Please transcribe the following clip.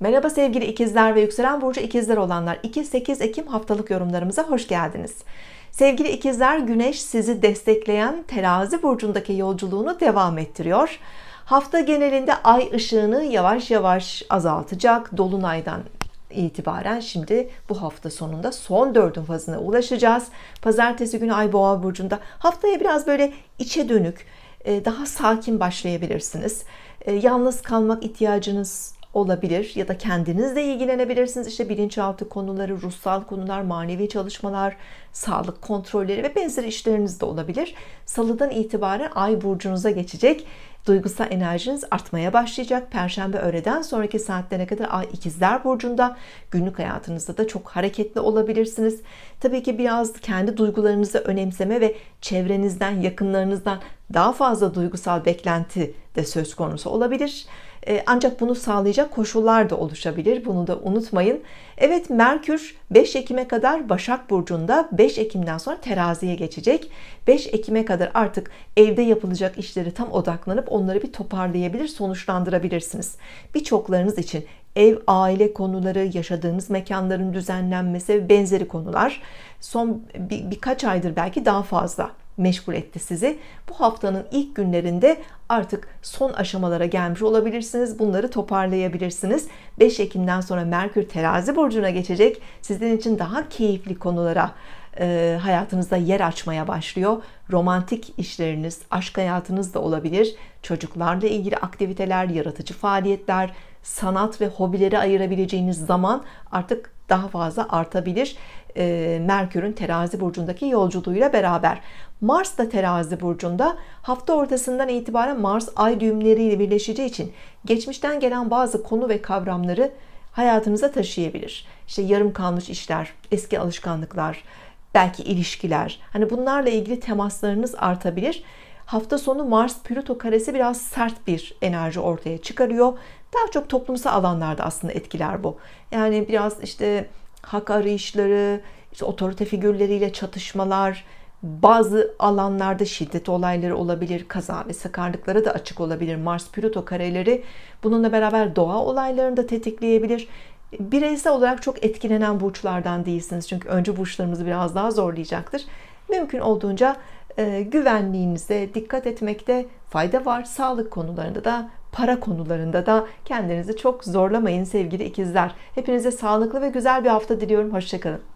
Merhaba sevgili ikizler ve yükselen burcu ikizler olanlar 2-8 Ekim haftalık yorumlarımıza hoş geldiniz. Sevgili ikizler güneş sizi destekleyen terazi burcundaki yolculuğunu devam ettiriyor. Hafta genelinde ay ışığını yavaş yavaş azaltacak dolunaydan itibaren şimdi bu hafta sonunda son dördün fazına ulaşacağız. Pazartesi günü ay boğa burcunda haftaya biraz böyle içe dönük e, daha sakin başlayabilirsiniz. E, yalnız kalmak ihtiyacınız olabilir ya da kendinizle ilgilenebilirsiniz. İşte bilinçaltı konuları, ruhsal konular, manevi çalışmalar, sağlık kontrolleri ve benzeri işleriniz de olabilir. Salıdan itibaren ay burcunuza geçecek. Duygusal enerjiniz artmaya başlayacak. Perşembe öğleden sonraki saatlere kadar ay ikizler burcunda. Günlük hayatınızda da çok hareketli olabilirsiniz. Tabii ki biraz kendi duygularınızı önemseme ve çevrenizden, yakınlarınızdan daha fazla duygusal beklenti de söz konusu olabilir. E, ancak bunu sağlayacak koşullar da oluşabilir. Bunu da unutmayın. Evet Merkür 5 Ekim'e kadar Başak Burcu'nda 5 Ekim'den sonra teraziye geçecek. 5 Ekim'e kadar artık evde yapılacak işleri tam odaklanıp onları bir toparlayabilir, sonuçlandırabilirsiniz. Birçoklarınız için ev, aile konuları, yaşadığınız mekanların düzenlenmesi ve benzeri konular son bir, birkaç aydır belki daha fazla meşgul etti sizi. Bu haftanın ilk günlerinde artık son aşamalara gelmiş olabilirsiniz. Bunları toparlayabilirsiniz. 5 Ekim'den sonra Merkür terazi burcuna geçecek. Sizin için daha keyifli konulara e, hayatınızda yer açmaya başlıyor. Romantik işleriniz, aşk hayatınız da olabilir. Çocuklarla ilgili aktiviteler, yaratıcı faaliyetler, sanat ve hobileri ayırabileceğiniz zaman artık daha fazla artabilir. E, Merkür'ün terazi burcundaki yolculuğuyla beraber. Mars da terazi burcunda hafta ortasından itibaren Mars ay düğümleriyle birleşeceği için geçmişten gelen bazı konu ve kavramları hayatımıza taşıyabilir. İşte yarım kalmış işler, eski alışkanlıklar, belki ilişkiler. Hani bunlarla ilgili temaslarınız artabilir. Hafta sonu Mars Plüto karesi biraz sert bir enerji ortaya çıkarıyor. Daha çok toplumsal alanlarda aslında etkiler bu. Yani biraz işte hak arayışları, işte otorite figürleriyle çatışmalar, bazı alanlarda şiddet olayları olabilir, kaza ve sakarlıklara da açık olabilir. Mars Plüto kareleri bununla beraber doğa olaylarını da tetikleyebilir. Bireysel olarak çok etkilenen burçlardan değilsiniz. Çünkü önce burçlarımızı biraz daha zorlayacaktır. Mümkün olduğunca ee, güvenliğinize dikkat etmekte fayda var. Sağlık konularında da para konularında da kendinizi çok zorlamayın sevgili ikizler. Hepinize sağlıklı ve güzel bir hafta diliyorum. Hoşçakalın.